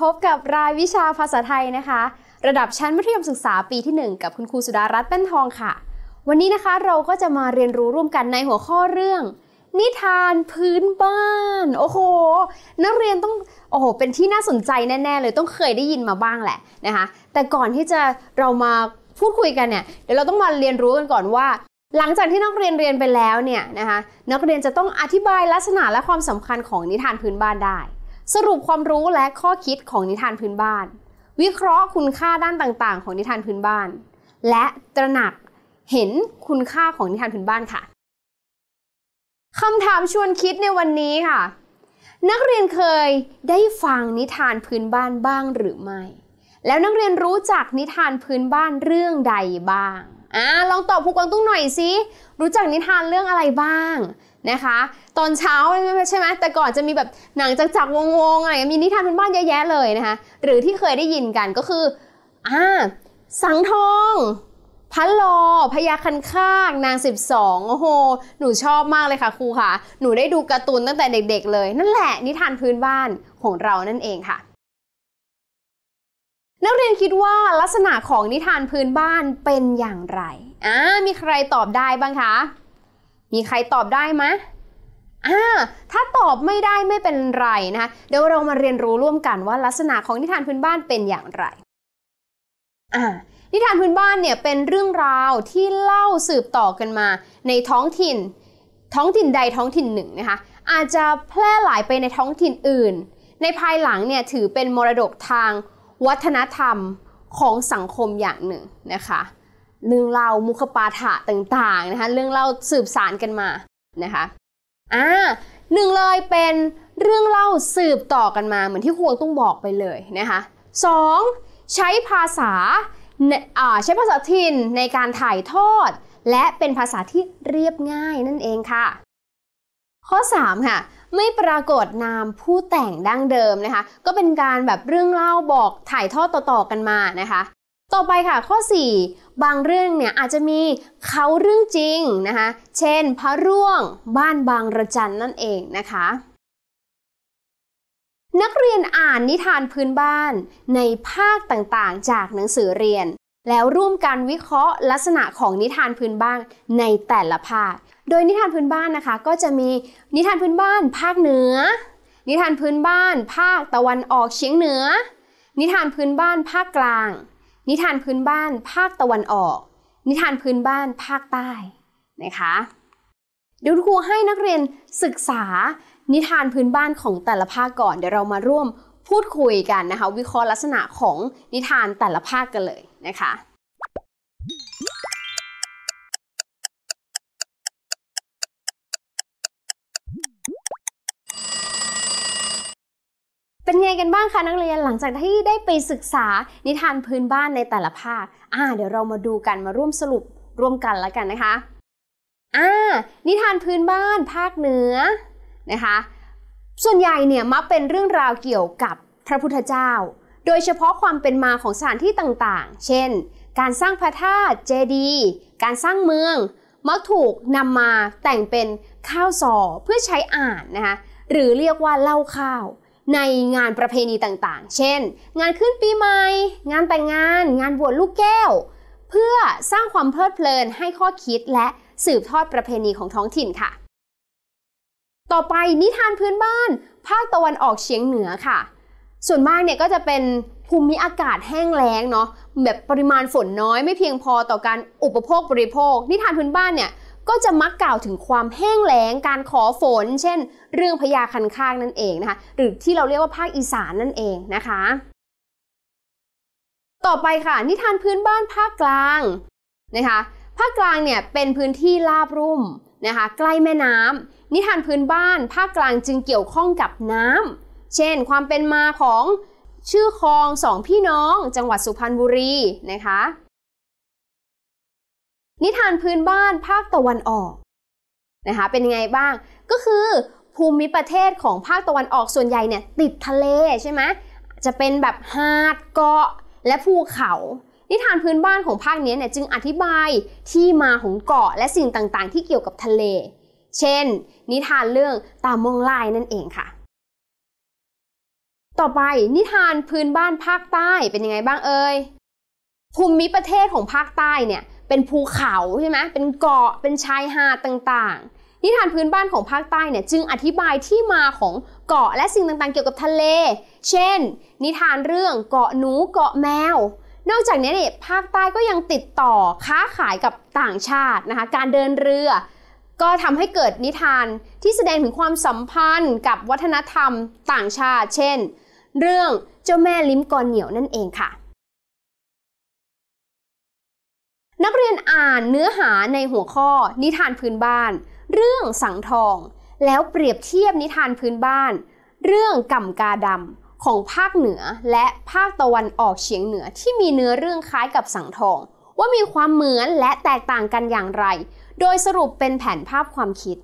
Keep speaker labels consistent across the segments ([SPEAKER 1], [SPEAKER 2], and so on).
[SPEAKER 1] พบกับรายวิชาภาษาไทยนะคะ ระดับชั้นมัธยมศึกษาปีที่ 1 กับคุณครูสุดารัตน์แป้นทองค่ะ วันนี้นะคะเราก็จะมาเรียนรู้ร่วมกันในหัวข้อเรื่อง นิทานพื้นบ้านโอ้โห นักเรียนต้องโอ้โหเป็นที่น่าสนใจแน่ๆเลยต้องเคยได้ยินมาบ้างแหละนะคะแต่ก่อนที่จะเรามาพูดคุยกันเนี่ยเดี๋ยวเราต้องมาเรียนรู้กันก่อนว่า หลังจากที่นักเรียนเรียนไปแล้วเนี่ยนะคะนักเรียนจะต้องอธิบายลักษณะและความสำคัญของนิทานพื้นบ้านได้สรุปความรู้และข้อคิดของนิทานพื้นบ้าน วิเคราะห์คุณค่าด้านต่างๆ ของนิทานพื้นบ้าน และตระหนักเห็นคุณค่าของนิทานพื้นบ้านค่ะคำถามชวนคิดในวันนี้ค่ะ นักเรียนเคยได้ฟังนิทานพื้นบ้านบ้างหรือไม่ แล้วนักเรียนรู้จักนิทานพื้นบ้านเรื่องใดบ้างอ่าลองตอบผู้กองตุ้งหน่อยสิรู้จักนิทานเรื่องอะไรบ้างนะคะตอนเช้าใช่ไหมแต่ก่อนจะมีแบบหนังจักรวงๆอะไรมีนิทานพื้นบ้านเยอะแยะเลยนะคะ หรือที่เคยได้ยินกันก็คืออ่าสังทองพันลอพญาคันคากนาง 12โอ้โหหนูชอบมากเลยค่ะครูค่ะ หนูได้ดูการ์ตูนตั้งแต่เด็กๆเลยนั่นแหละนิทานพื้นบ้านของเรานั่นเองค่ะ นักเรียนคิดว่าลักษณะของนิทานพื้นบ้านเป็นอย่างไรอ่ามีใครตอบได้บ้างคะมีใครตอบได้ไหมถ้าตอบไม่ได้ไม่เป็นไรนะคะเดี๋ยวเรามาเรียนรู้ร่วมกันว่าลักษณะของนิทานพื้นบ้านเป็นอย่างไร นิทานพื้นบ้านเนี่ยเป็นเรื่องราวที่เล่าสืบต่อกันมาในท้องถิ่น ท้องถิ่นใดท้องถิ่นหนึ่งนะคะ อาจจะแพร่หลายไปในท้องถิ่นอื่น ในภายหลังเนี่ยถือเป็นมรดกทางวัฒนธรรมของสังคมอย่างหนึ่งนะคะเรื่องเล่ามุขปาฐะต่างๆนะคะเรื่องเล่าสืบสารกันมานะคะอ่าหนึ่งเลยเป็นเรื่องเล่าสืบต่อกันมา เหมือนที่ครูต้องบอกไปเลยนะคะสองใช้ภาษาใช้ภาษาถิ่นในการถ่ายทอดและเป็นภาษาที่เรียบง่ายนั่นเองค่ะ ข้อ3ค่ะไม่ปรากฏนามผู้แต่งดั้งเดิมนะคะก็เป็นการแบบเรื่องเล่าบอกถ่ายทอดต่อๆกันมานะคะต่อไปค่ะข้อ 4 บางเรื่องเนี่ยอาจจะมีเขาเรื่องจริงนะคะ เช่นพระร่วงบ้านบางระจันนั่นเองนะคะ นักเรียนอ่านนิทานพื้นบ้านในภาคต่างๆ จากหนังสือเรียน แล้วร่วมกันวิเคราะห์ ลักษณะของนิทานพื้นบ้านในแต่ละภาค โดยนิทานพื้นบ้านนะคะก็จะมีนิทานพื้นบ้านภาคเหนือ นิทานพื้นบ้านภาคตะวันออกเฉียงเหนือ นิทานพื้นบ้านภาคกลางนิทานพื้นบ้านภาคตะวันออก นิทานพื้นบ้านภาคใต้ นะคะเดี๋ยวครูให้นักเรียนศึกษานิทานพื้นบ้านของแต่ละภาคก่อน เดี๋ยวเรามาร่วมพูดคุยกันนะคะ วิเคราะห์ลักษณะของนิทานแต่ละภาคกันเลยนะคะเป็นไงกันบ้างคะนักเรียนหลังจากที่ได้ไปศึกษานิทานพื้นบ้านในแต่ละภาคอ่าเดี๋ยวเรามาดูกันมาร่วมสรุปร่วมกันแล้วกันนะคะอ่านิทานพื้นบ้านภาคเหนือ นะคะ ส่วนใหญ่เนี่ยมักเป็นเรื่องราวเกี่ยวกับพระพุทธเจ้า โดยเฉพาะความเป็นมาของสถานที่ต่าง ๆ เช่น การสร้างพระธาตุเจดีย์การสร้างเมือง มักถูกนำมาแต่งเป็นข้าวซอเพื่อใช้อ่านนะคะ หรือเรียกว่าเล่าข้าวในงานประเพณีต่างๆ เช่น งานขึ้นปีใหม่ งานแต่งงาน งานบวชลูกแก้ว เพื่อสร้างความเพลิดเพลิน ให้ข้อคิดและสืบทอดประเพณีของท้องถิ่นค่ะ ต่อไปนิทานพื้นบ้าน ภาคตะวันออกเฉียงเหนือค่ะ ส่วนมากเนี่ยก็จะเป็นภูมิอากาศแห้งแล้งเนาะ แบบปริมาณฝนน้อยไม่เพียงพอต่อการอุปโภคบริโภค นิทานพื้นบ้านเนี่ยก็จะมักกล่าวถึงความแห้งแล้ง การขอฝน เช่น เรื่องพญาคันคากนั่นเองนะคะ หรือที่เราเรียกว่าภาคอีสานนั่นเองนะคะ ต่อไปค่ะ นิทานพื้นบ้านภาคกลาง นะคะ ภาคกลางเนี่ยเป็นพื้นที่ลาบรุ่มนะคะ ใกล้แม่น้ำ นิทานพื้นบ้านภาคกลางจึงเกี่ยวข้องกับน้ำ เช่น ความเป็นมาของชื่อคลองสองพี่น้อง จังหวัดสุพรรณบุรี นะคะนิทานพื้นบ้านภาคตะวันออกนะคะเป็นยังไงบ้างก็คือภูมิประเทศของภาคตะวันออกส่วนใหญ่เนี่ยติดทะเลใช่ไหมจะเป็นแบบหาดเกาะและภูเขา นิทานพื้นบ้านของภาคนี้เนี่ยจึงอธิบายที่มาของเกาะและสิ่งต่าง ๆ ที่เกี่ยวกับทะเล เช่น นิทานเรื่องตามงลายนั่นเองค่ะ ต่อไปนิทานพื้นบ้านภาคใต้เป็นยังไงบ้างเอ่ยภูมิประเทศของภาคใต้เนี่ยเป็นภูเขาใช่ไหม เป็นเกาะ เป็นชายหาดต่างๆ นิทานพื้นบ้านของภาคใต้เนี่ย จึงอธิบายที่มาของเกาะและสิ่งต่างๆ เกี่ยวกับทะเล เช่น นิทานเรื่องเกาะหนูเกาะแมว นอกจากนี้เนี่ยภาคใต้ก็ยังติดต่อค้าขายกับต่างชาตินะคะการเดินเรือ ก็ทำให้เกิดนิทานที่แสดงถึงความสัมพันธ์กับวัฒนธรรมต่างชาติ เช่น เรื่องเจ้าแม่ลิ้มกอนเหนียวนั่นเองค่ะนักเรียนอ่านเนื้อหาในหัวข้อนิทานพื้นบ้าน เรื่องสังทอง แล้วเปรียบเทียบนิทานพื้นบ้าน เรื่องกัมกาดำของภาคเหนือและภาคตะวันออกเฉียงเหนือที่มีเนื้อเรื่องคล้ายกับสังทอง ว่ามีความเหมือนและแตกต่างกันอย่างไร โดยสรุปเป็นแผนภาพความคิด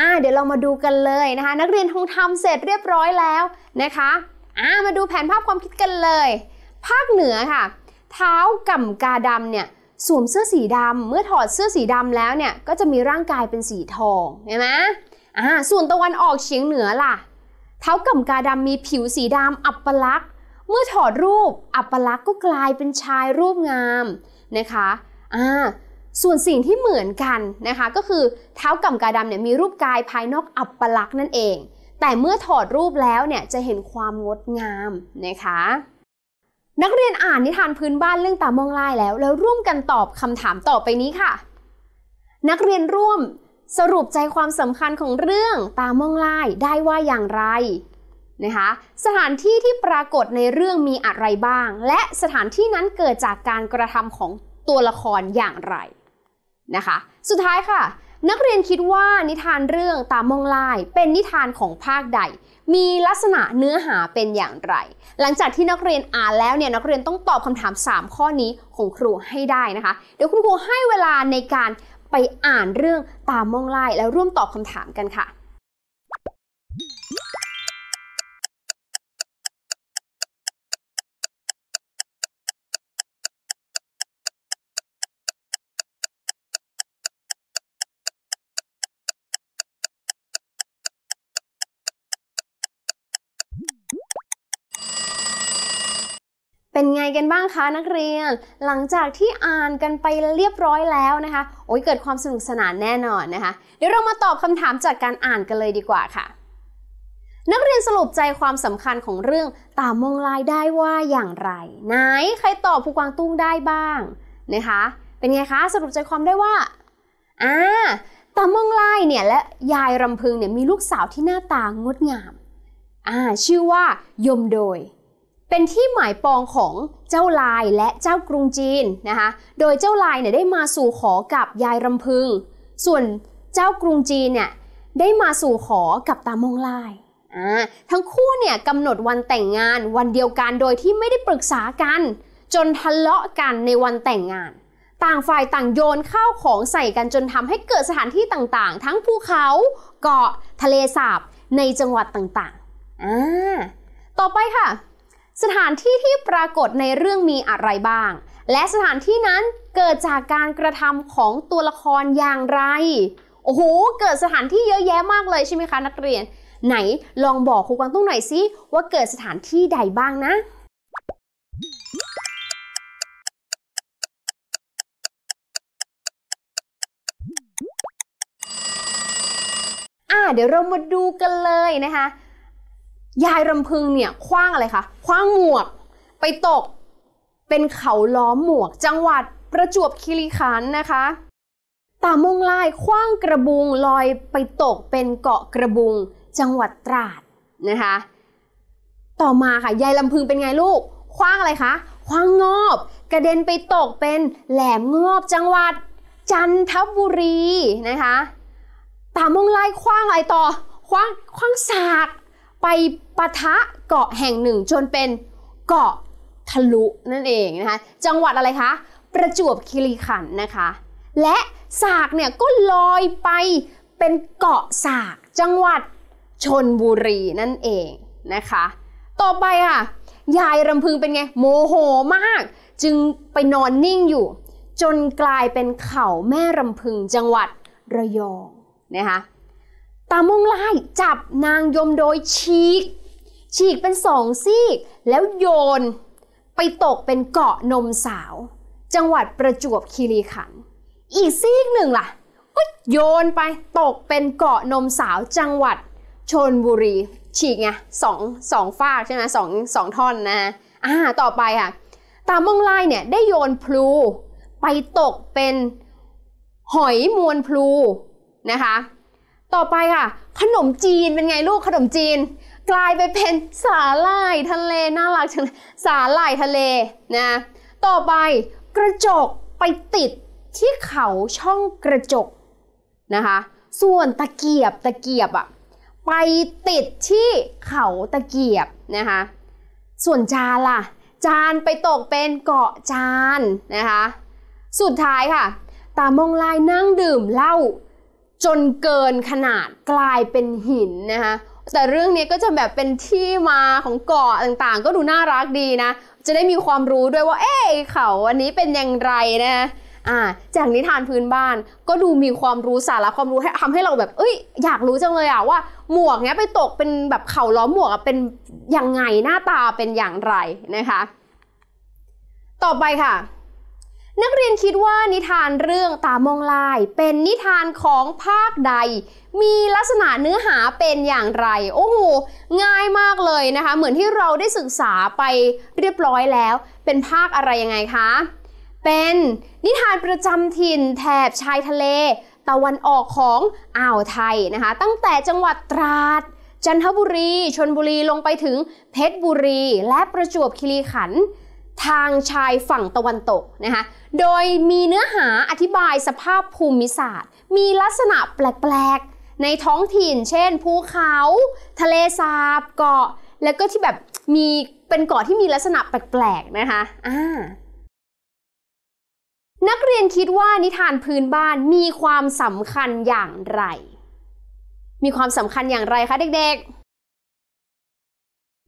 [SPEAKER 1] ่าเดี๋ยวเรามาดูกันเลยนะคะ นักเรียนคงทำเสร็จเรียบร้อยแล้วนะคะอ่ามาดูแผนภาพความคิดกันเลย ภาคเหนือค่ะ เท้ากัำกาดำเนี่ยสวมเสื้อสีดำเมื่อถอดเสื้อสีดำแล้วเนี่ยก็จะมีร่างกายเป็นสีทองเห็นไหมอ่าส่วนตะวันออกเฉียงเหนือล่ะเท้ากัำกาดำมีผิวสีดำอัปลักษ์เมื่อถอดรูปอัปลักษ์ก็กลายเป็นชายรูปงามนะคะอ่าส่วนสิ่งที่เหมือนกัน นะคะก็คือเท้ากัมกาดำเนี่ยมีรูปกายภายนอกอับปลักษณ์นั่นเอง แต่เมื่อถอดรูปแล้วเนี่ย จะเห็นความงดงามนะคะ นักเรียนอ่านนิทานพื้นบ้านเรื่องตามองลายแล้ว แล้วร่วมกันตอบคำถามต่อไปนี้ค่ะ นักเรียนร่วมสรุปใจความสำคัญของเรื่องตามองลายได้ว่าอย่างไรนะคะสถานที่ที่ปรากฏในเรื่องมีอะไรบ้าง และสถานที่นั้นเกิดจากการกระทำของตัวละครอย่างไรนะคะสุดท้ายค่ะ นักเรียนคิดว่านิทานเรื่องตามมองลายเป็นนิทานของภาคใด มีลักษณะเนื้อหาเป็นอย่างไร หลังจากที่นักเรียนอ่านแล้วเนี่ยนักเรียนต้องตอบคำถาม 3 ข้อนี้ของครูให้ได้นะคะเดี๋ยวคุณครูให้เวลาในการไปอ่านเรื่องตามมองลาย แล้วร่วมตอบคำถามกันค่ะเป็นไงกันบ้างคะนักเรียน หลังจากที่อ่านกันไปเรียบร้อยแล้วนะคะโอ้ยเกิดความสนุกสนานแน่นอนนะคะเดี๋ยวเรามาตอบคำถามจากการอ่านกันเลยดีกว่าค่ะนักเรียนสรุปใจความสำคัญของเรื่องตามงลายได้ว่าอย่างไร ไหนใครตอบผู้กวางตุ้งได้บ้างนะคะเป็นไงคะสรุปใจความได้ว่าอ่าตามงลายเนี่ยและยายรำพึงเนี่ยมีลูกสาวที่หน้าตางดงามอ่าชื่อว่า ยมโดยเป็นที่หมายปองของเจ้าลายและเจ้ากรุงจีนนะคะ โดยเจ้าลายเนี่ยได้มาสู่ขอกับยายรำพึงส่วนเจ้ากรุงจีนเนี่ยได้มาสู่ขอกับตามองลายทั้งคู่เนี่ยกำหนดวันแต่งงานวันเดียวกันโดยที่ไม่ได้ปรึกษากัน จนทะเลาะกันในวันแต่งงาน ต่างฝ่ายต่างโยนข้าวของใส่กันจนทำให้เกิดสถานที่ต่างๆ ทั้งภูเขา เกาะ ทะเลสาบในจังหวัดต่างๆต่อไปค่ะสถานที่ที่ปรากฏในเรื่องมีอะไรบ้าง และสถานที่นั้นเกิดจากการกระทำของตัวละครอย่างไร โอ้โห เกิดสถานที่เยอะแยะมากเลยใช่ไหมคะนักเรียน ไหนลองบอกครูกวางตุ้งหน่อยสิว่าเกิดสถานที่ใดบ้างนะ อ่าเดี๋ยวเรามาดูกันเลยนะคะยายรำพึงเนี่ยคว้างอะไรคะ คว้างหมวกไปตกเป็นเขาล้อมหมวก จังหวัดประจวบคีรีขันธ์นะคะ ตามงลายคว้างกระบุงลอยไปตกเป็นเกาะกระบุงจังหวัดตราดนะคะ ต่อมาค่ะยายลำพึงเป็นไงลูก คว้างอะไรคะ คว้างงอบกระเด็นไปตกเป็นแหลมงอบจังหวัด จันทบุรีนะคะ ตามงลายคว้างอะไรต่อ คว้างคว้างสากไปปะทะเกาะแห่งหนึ่งจนเป็นเกาะทะลุนั่นเองนะคะ จังหวัดอะไรคะ ประจวบคีรีขันธ์นะคะ และสากเนี่ยก็ลอยไปเป็นเกาะสาก จังหวัดชนบุรีนั่นเองนะคะ ต่อไปค่ะยายรำพึงเป็นไง โมโหมาก จึงไปนอนนิ่งอยู่ จนกลายเป็นเขาแม่รำพึงจังหวัดระยองนะคะตามุ่งไล่จับนางยมโดยฉีกฉีกเป็นสองซีก แล้วโยนไปตกเป็นเกาะนมสาว จังหวัดประจวบคีรีขันธ์อีกซีกหนึ่งล่ะก็โยนไปตกเป็นเกาะนมสาวจังหวัดชนบุรี ฉีกไงสองสองฟากใช่ไหมสองสองท่อนนะอ่าต่อไปค่ะ ตามองไล่เนี่ยได้โยนพลู ไปตกเป็นหอยมวนพลูนะคะต่อไปค่ะขนมจีนเป็นไงลูกขนมจีนกลายไปเป็นสาหร่ายทะเล น่ารักจังสาหร่ายทะเลนะต่อไปกระจกไปติดที่เขาช่องกระจกนะคะส่วนตะเกียบตะเกียบอะไปติดที่เขาตะเกียบนะคะส่วนจานล่ะจานไปตกเป็นเกาะจานนะคะสุดท้ายค่ะตามองลายนั่งดื่มเหล้าจนเกินขนาดกลายเป็นหินนะคะ แต่เรื่องนี้ก็จะแบบเป็นที่มาของเกาะต่าง ๆ ก็ดูน่ารักดีนะ จะได้มีความรู้ด้วยว่า เอ๊ะเขาอันนี้เป็นอย่างไรนะอ่าจากนิทานพื้นบ้านก็ดูมีความรู้สาระความรู้ทำให้เราแบบเอ้ยอยากรู้จังเลยอะว่า หมวกเนี้ยไปตกเป็นแบบเขาล้อมหมวกเป็นยังไงหน้าตาเป็นอย่างไรนะคะ ต่อไปค่ะนักเรียนคิดว่านิทานเรื่องตามองลายเป็นนิทานของภาคใด มีลักษณะเนื้อหาเป็นอย่างไร โอ้โห ง่ายมากเลยนะคะ เหมือนที่เราได้ศึกษาไปเรียบร้อยแล้ว เป็นภาคอะไรยังไงคะ เป็นนิทานประจำถิ่นแถบชายทะเล ตะวันออกของอ่าวไทยนะคะ ตั้งแต่จังหวัดตราด จันทบุรีชนบุรี ลงไปถึงเพชรบุรี และประจวบคีรีขันธ์ทางชายฝั่งตะวันตกนะคะ โดยมีเนื้อหาอธิบายสภาพภูมิศาสตร์ มีลักษณะแปลกๆ ในท้องถิ่น เช่น ภูเขา ทะเลสาบ เกาะ แล้วก็ที่แบบมีเป็นเกาะที่มีลักษณะแปลกๆ นะคะอ่านักเรียนคิดว่านิทานพื้นบ้านมีความสำคัญอย่างไร มีความสำคัญอย่างไรคะเด็กๆ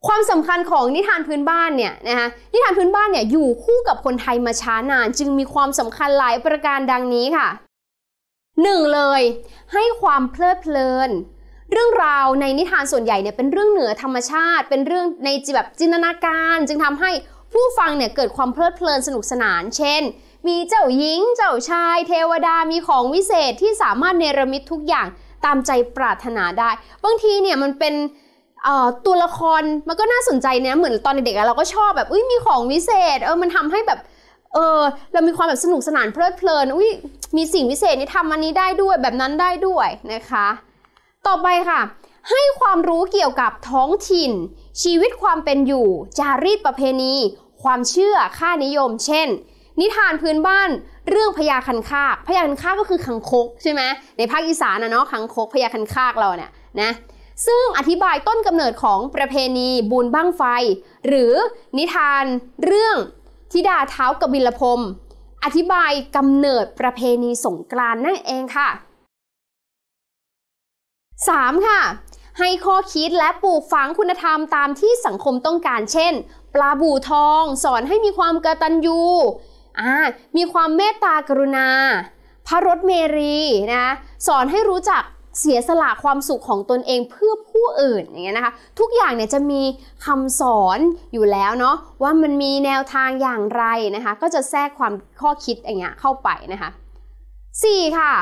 [SPEAKER 1] ความสำคัญของนิทานพื้นบ้านเนี่ยนะคะนิทานพื้นบ้านเนี่ยอยู่คู่กับคนไทยมาช้านาน จึงมีความสำคัญหลายประการดังนี้ค่ะหนึ่งเลย ให้ความเพลิดเพลินเรื่องราวในนิทานส่วนใหญ่เนี่ยเป็นเรื่องเหนือธรรมชาติ เป็นเรื่องในแบบจินตนาการ จึงทำให้ผู้ฟังเนี่ยเกิดความเพลิดเพลินสนุกสนาน เช่น มีเจ้าหญิงเจ้าชายเทวดามีของวิเศษที่สามารถเนรมิตทุกอย่างตามใจปรารถนาได้บางทีเนี่ยมันเป็นตัวละครมันก็น่าสนใจนะเหมือนตอนเด็กๆเราก็ชอบแบบอุ้ยมีของวิเศษเออมันทำให้แบบเออเรามีความแบบสนุกสนานเพลิดเพลินอุ้ยมีสิ่งวิเศษนี่ทำอันนี้ได้ด้วยแบบนั้นได้ด้วยนะคะ ต่อไปค่ะ ให้ความรู้เกี่ยวกับท้องถิ่น ชีวิตความเป็นอยู่ จารีตประเพณี ความเชื่อค่านิยม เช่น นิทานพื้นบ้านเรื่องพญาคันคากพญาคันคากก็คือขังคกใช่ไหมในภาคอีสานนะเนาะขังคกพญาคันคากเราเนี่ยนะซึ่งอธิบายต้นกำเนิดของประเพณีบุญบั้งไฟ หรือนิทาน เรื่องธิดาเท้ากบิลพรมอธิบายกำเนิดประเพณีสงกรานนั่นเองค่ะ 3. ค่ะให้ข้อคิดและปลูกฝังคุณธรรมตามที่สังคมต้องการเช่น ปลาบู่ทองสอนให้มีความกตัญญูมีความเมตตากรุณา พระรถเมรีนะสอนให้รู้จักเสียสละความสุขของตนเองเพื่อผู้อื่นอย่างเงี้ยนะคะทุกอย่างเนี่ยจะมีคำสอนอยู่แล้วเนาะว่ามันมีแนวทางอย่างไรนะคะก็จะแทรกความข้อคิดอย่างเงี้ยเข้าไปนะคะ 4. ค่ะ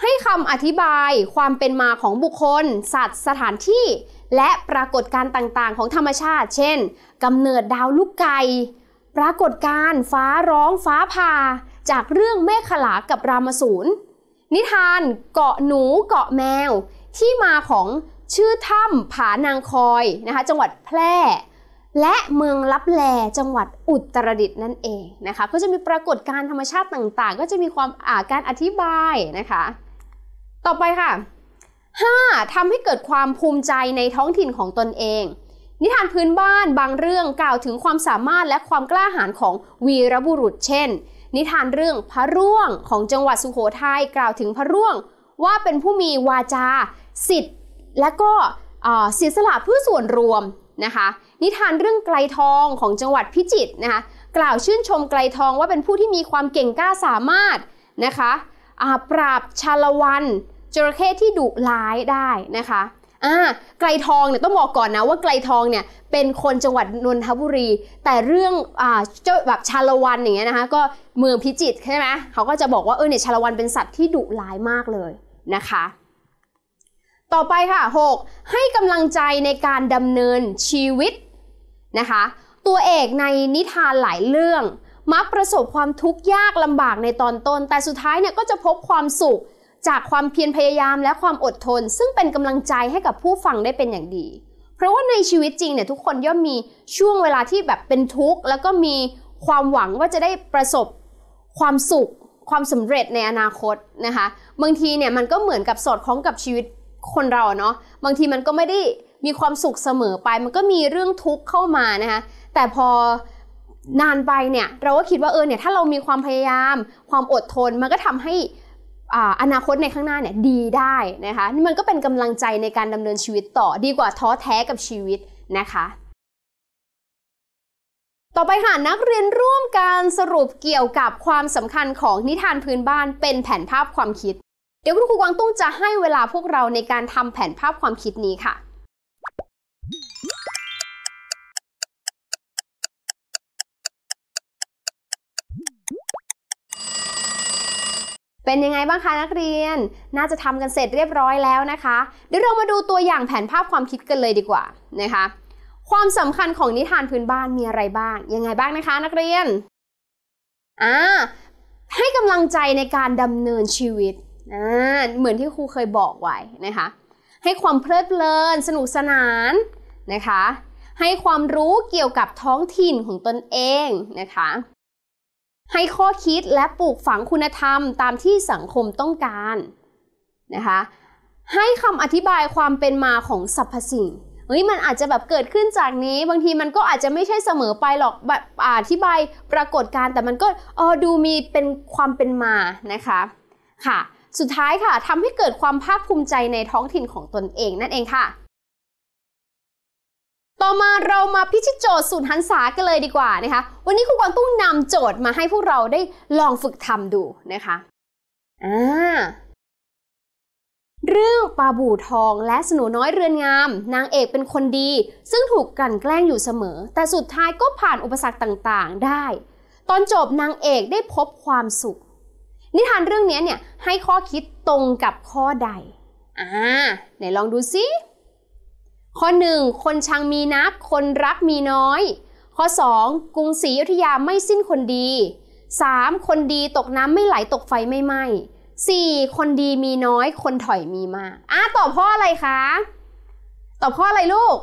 [SPEAKER 1] ให้คำอธิบายความเป็นมาของบุคคล สัตว์สถานที่ และปรากฏการณ์ต่างๆของธรรมชาติ เช่นกำเนิดดาวลูกไก่ปรากฏการณ์ฟ้าร้องฟ้าผ่าจากเรื่องแม่ขลากับรามสูรนิทานเกาะหนูเกาะแมว ที่มาของชื่อถ้ำผานางคอยนะคะจังหวัดแพร่และเมืองลับแลจังหวัดอุตรดิตถ์นั่นเองนะคะก็จะมีปรากฏการธรรมชาติต่างๆ ก็จะมีความอาการอธิบายนะคะต่อไปค่ะ 5. ทำให้เกิดความภูมิใจในท้องถิ่นของตนเอง นิทานพื้นบ้านบางเรื่องกล่าวถึงความสามารถและความกล้าหาญของวีรบุรุษเช่นนิทานเรื่องพระร่วงของจังหวัดสุโขทัยกล่าวถึงพระร่วงว่าเป็นผู้มีวาจาสิทธิ์และก็เสียสละเพื่อส่วนรวมนะคะ นิทานเรื่องไกลทองของจังหวัดพิจิตรนะคะ กล่าวชื่นชมไกลทองว่าเป็นผู้ที่มีความเก่งกล้าสามารถนะคะปราบชาละวันจระเข้ที่ดุร้ายได้นะคะอ่าไกลทองเนี่ยต้องบอกก่อนนะว่าไกลทองเนี่ยเป็นคนจังหวัดนนทบุรี แต่เรื่องอ่าเจ้าแบบชาละวันอย่างเงี้ยนะคะก็เมืองพิจิตรใช่ไหมเขาก็จะบอกว่าเออเนี่ยชาละวันเป็นสัตว์ที่ดุร้ายมากเลยนะคะต่อไปค่ะ6ให้กำลังใจในการดำเนินชีวิตนะคะตัวเอกในนิทานหลายเรื่อง มักประสบความทุกข์ยากลำบากในตอนต้น แต่สุดท้ายเนี่ยก็จะพบความสุขจากความเพียรพยายามและความอดทนซึ่งเป็นกำลังใจให้กับผู้ฟังได้เป็นอย่างดี เพราะว่าในชีวิตจริงเนี่ยทุกคนย่อมมีช่วงเวลาที่แบบเป็นทุกข์ แล้วก็มีความหวังว่าจะได้ประสบความสุขความสำเร็จในอนาคต นะคะบางทีเนี่ยมันก็เหมือนกับสอดคล้องกับชีวิตคนเราเนาะบางทีมันก็ไม่ได้มีความสุขเสมอไป มันก็มีเรื่องทุกข์เข้ามานะคะแต่พอนานไปเนี่ยเราก็คิดว่าเออเนี่ยถ้าเรามีความพยายาม ความอดทนมันก็ทำให้อนาคตในข้างหน้าเนี่ยดีได้นะคะ นี่มันก็เป็นกำลังใจในการดำเนินชีวิตต่อดีกว่าท้อแท้กับชีวิตนะคะ ต่อไปหานักเรียนร่วมการสรุปเกี่ยวกับความสำคัญของนิทานพื้นบ้านเป็นแผนภาพความคิด เดี๋ยวคุณครูกวางตุ้งจะให้เวลาพวกเราในการทำแผนภาพความคิดนี้ค่ะเป็นยังไงบ้างคะ นักเรียนน่าจะทำกันเสร็จเรียบร้อยแล้วนะคะ เดี๋ยวเรามาดูตัวอย่างแผนภาพความคิดกันเลยดีกว่านะคะ ความสำคัญของนิทานพื้นบ้านมีอะไรบ้างยังไงบ้างนะคะนักเรียนอ่าให้กำลังใจในการดำเนินชีวิตอ่าเหมือนที่ครูเคยบอกไว้นะคะ ให้ความเพลิดเพลินสนุกสนานนะคะ ให้ความรู้เกี่ยวกับท้องถิ่นของตนเองนะคะให้ข้อคิดและปลูกฝังคุณธรรมตามที่สังคมต้องการนะคะให้คำอธิบายความเป็นมาของสรรพสิ่งเฮ้ยมันอาจจะแบบเกิดขึ้นจากนี้บางทีมันก็อาจจะไม่ใช่เสมอไปหรอกแบบอธิบายปรากฏการ แต่มันก็ออดูมีเป็นความเป็นมานะคะค่ะสุดท้ายค่ะทำให้เกิดความภาคภูมิใจในท้องถิ่นของตนเองนั่นเองค่ะต่อมาเรามาพิชิตโจทย์สูตรหันษากันเลยดีกว่านะคะ วันนี้ครูกวางตุ้งนำโจทย์มาให้พวกเราได้ลองฝึกทำดูนะคะอ่าเรื่องปลาบู่ทองและสนูน้อยเรือนงาม นางเอกเป็นคนดี ซึ่งถูกกลั่นแกล้งอยู่เสมอ แต่สุดท้ายก็ผ่านอุปสรรคต่างๆได้ ตอนจบนางเอกได้พบความสุข นิทานเรื่องนี้เนี่ยให้ข้อคิดตรงกับข้อใดอ่าไหนลองดูซิข้อ 1. คนชังมีนักคนรักมีน้อย ข้อ 2. กรุงศรีอยุธยาไม่สิ้นคนดี 3. คนดีตกน้ำไม่ไหลตกไฟไม่ไหม้ 4. คนดีมีน้อยคนถอยมีมากอ่ะตอบข้ออะไรคะตอบข้ออะไรลูก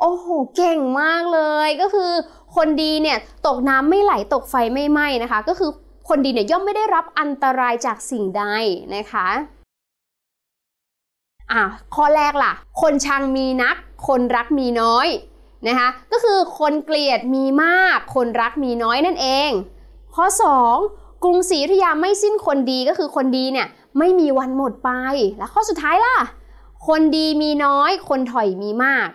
[SPEAKER 1] โอ้โหเก่งมากเลย ก็คือ คนดีเนี่ยตกน้ำไม่ไหลตกไฟไม่ไหม้นะคะก็คือคนดีเนี่ยย่อมไม่ได้รับอันตรายจากสิ่งใดนะคะอ่ะข้อแรกล่ะ คนชังมีนัก คนรักมีน้อยนะคะ ก็คือคนเกลียดมีมาก คนรักมีน้อยนั่นเอง ข้อ 2กรุงศรีุธยาไม่สิ้นคนดีก็คือคนดีเนี่ยไม่มีวันหมดไป แล้วข้อสุดท้ายล่ะ คนดีมีน้อย คนถอยมีมาก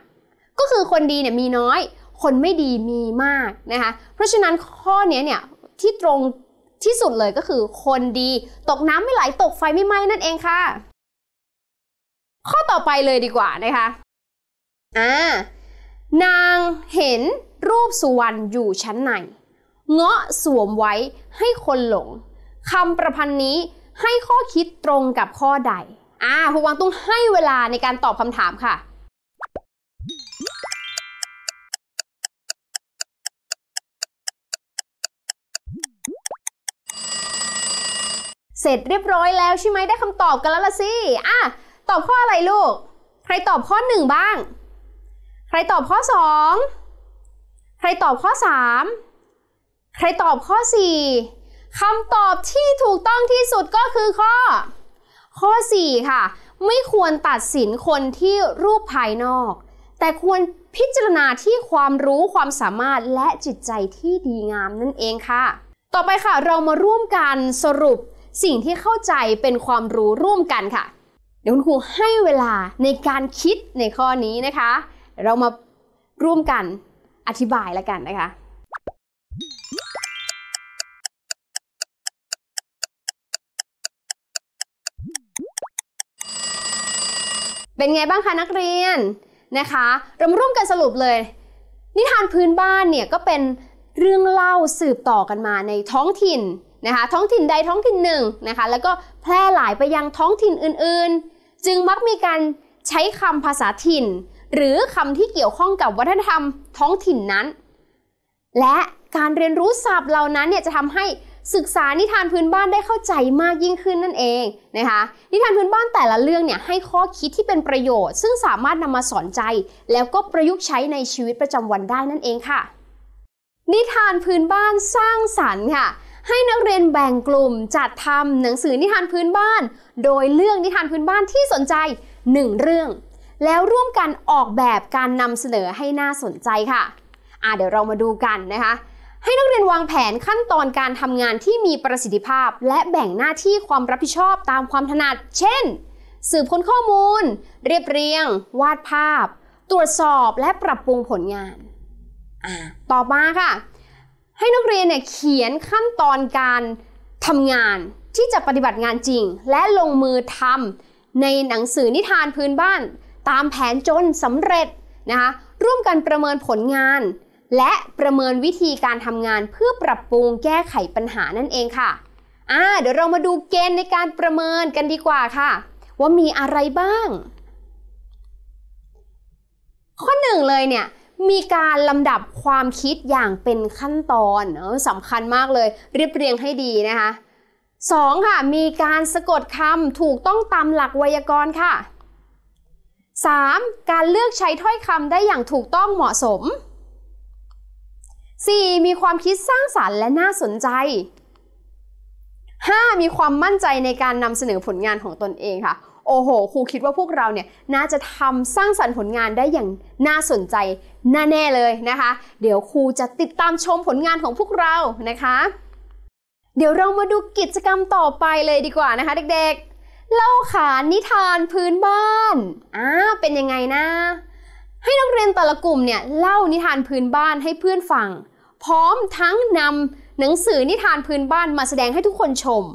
[SPEAKER 1] ก็คือคนดีเนี่ยมีน้อย คนไม่ดีมีมากนะคะ เพราะฉะนั้นข้อนี้เนี่ยที่ตรงที่สุดเลยก็คือคนดีตกน้ำไม่ไหลตกไฟไม่ไหม้นั่นเองค่ะข้อต่อไปเลยดีกว่านะคะ อ่า นางเห็นรูปสุวรรณอยู่ชั้นในเงาะสวมไว้ให้คนหลง คำประพันธ์นี้ให้ข้อคิดตรงกับข้อใด อ่าผู้วังต้องให้เวลาในการตอบคำถามค่ะ เสร็จเรียบร้อยแล้วใช่ไหมได้คำตอบกันแล้วล่ะสิ อ่ะตอบข้ออะไรลูก ใครตอบข้อหนึ่งบ้าง ใครตอบข้อสองใครตอบข้อสามใครตอบข้อสี่คำตอบที่ถูกต้องที่สุดก็คือข้อ ข้อสี่ค่ะ ไม่ควรตัดสินคนที่รูปภายนอก แต่ควรพิจารณาที่ความรู้ความสามารถและจิตใจที่ดีงามนั่นเองค่ะ ต่อไปค่ะ เรามาร่วมกันสรุปสิ่งที่เข้าใจเป็นความรู้ร่วมกันค่ะเดี๋ยวคุณครูให้เวลาในการคิดในข้อนี้นะคะ เรามาร่วมกันอธิบายแล้วกันนะคะ เป็นไงบ้างคะนักเรียนนะคะ เราร่วมกันสรุปเลย นิทานพื้นบ้านเนี่ยก็เป็นเรื่องเล่าสืบต่อกันมาในท้องถิ่นนะคะ ท้องถิ่นใดท้องถิ่นหนึ่งนะคะ แล้วก็แพร่หลายไปยังท้องถิ่นอื่นจึงมักมีการใช้คำภาษาถิ่น หรือคำที่เกี่ยวข้องกับวัฒนธรรมท้องถิ่นนั้น และการเรียนรู้ศัพท์เหล่านั้นเนี่ยจะทำให้ศึกษานิทานพื้นบ้านได้เข้าใจมากยิ่งขึ้นนั่นเองนะคะ นิทานพื้นบ้านแต่ละเรื่องเนี่ยให้ข้อคิดที่เป็นประโยชน์ ซึ่งสามารถนำมาสอนใจ แล้วก็ประยุกต์ใช้ในชีวิตประจำวันได้นั่นเองค่ะ นิทานพื้นบ้านสร้างสรรค์ค่ะให้นักเรียนแบ่งกลุ่มจัดทำหนังสือนิทานพื้นบ้าน โดยเรื่องนิทานพื้นบ้านที่สนใจ1เรื่อง แล้วร่วมกันออกแบบการนำเสนอให้น่าสนใจค่ะอ่ะ เดี๋ยวเรามาดูกันนะคะ ให้นักเรียนวางแผนขั้นตอนการทำงานที่มีประสิทธิภาพ และแบ่งหน้าที่ความรับผิดชอบตามความถนัดเช่น สืบค้นข้อมูล เรียบเรียง วาดภาพ ตรวจสอบและปรับปรุงผลงานต่อมาค่ะให้นักเรียนเนี่ยเขียนขั้นตอนการทำงานที่จะปฏิบัติงานจริง และลงมือทำในหนังสือนิทานพื้นบ้าน ตามแผนจนสำเร็จนะคะร่วมกันประเมินผลงาน และประเมินวิธีการทำงานเพื่อปรับปรุงแก้ไขปัญหานั่นเองค่ะอ่าเดี๋ยวเรามาดูเกณฑ์ในการประเมินกันดีกว่าค่ะ ว่ามีอะไรบ้าง ข้อหนึ่งเลยเนี่ยมีการลำดับความคิดอย่างเป็นขั้นตอนออสำคัญมากเลยเรียบเรียงให้ดีนะคะสองค่ะมีการสะกดคำถูกต้องตามหลักไวยากรณ์ค่ะ 3. การเลือกใช้ถ้อยคำได้อย่างถูกต้องเหมาะสม 4. มีความคิดสร้างสารรค์และน่าสนใจ 5. มีความมั่นใจในการนำเสนอผลงานของตนเองค่ะโอ้โห ครูคิดว่าพวกเราเนี่ยน่าจะทำสร้างสรรค์ผลงานได้อย่างน่าสนใจน่าแน่เลยนะคะ เดี๋ยวครูจะติดตามชมผลงานของพวกเรานะคะ เดี๋ยวเรามาดูกิจกรรมต่อไปเลยดีกว่านะคะเด็กๆ เล่าขานนิทานพื้นบ้านอ่าเป็นยังไงนะ ให้นักเรียนแต่ละกลุ่มเนี่ยเล่านิทานพื้นบ้านให้เพื่อนฟังพร้อมทั้งนำหนังสือนิทานพื้นบ้านมาแสดงให้ทุกคนชม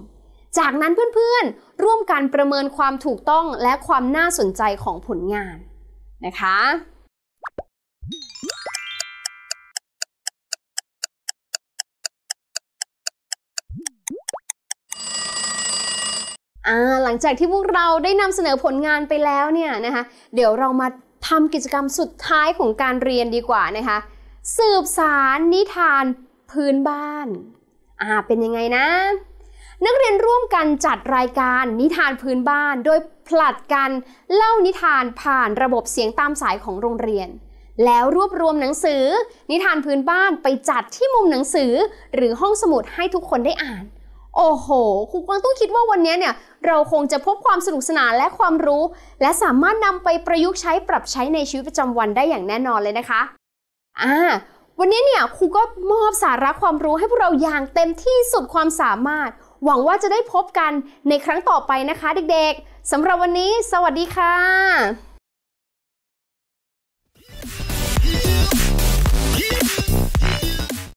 [SPEAKER 1] จากนั้นเพื่อนๆ ร่วมกันประเมินความถูกต้องและความน่าสนใจของผลงานนะคะ หลังจากที่พวกเราได้นำเสนอผลงานไปแล้วเนี่ยนะคะ เดี๋ยวเรามาทำกิจกรรมสุดท้ายของการเรียนดีกว่านะคะ สืบสาร นิทาน พื้นบ้าน อ่า เป็นยังไงนะนักเรียนร่วมกันจัดรายการนิทานพื้นบ้าน โดยผลัดกันเล่านิทานผ่านระบบเสียงตามสายของโรงเรียน แล้วรวบรวมหนังสือ นิทานพื้นบ้านไปจัดที่มุมหนังสือ หรือห้องสมุดให้ทุกคนได้อ่าน โอ้โหครูกวางตุ้งคิดว่าวันนี้เนี่ยเราคงจะพบความสนุกสนานและความรู้ และสามารถนำไปประยุกต์ใช้ปรับใช้ในชีวิตประจำวันได้อย่างแน่นอนเลยนะคะอ่าวันนี้เนี่ยครูก็มอบสาระความรู้ให้พวกเราอย่างเต็มที่สุดความสามารถหวังว่าจะได้พบกันในครั้งต่อไปนะคะเด็กๆสำหรับวันนี้สวัสดีค่ะ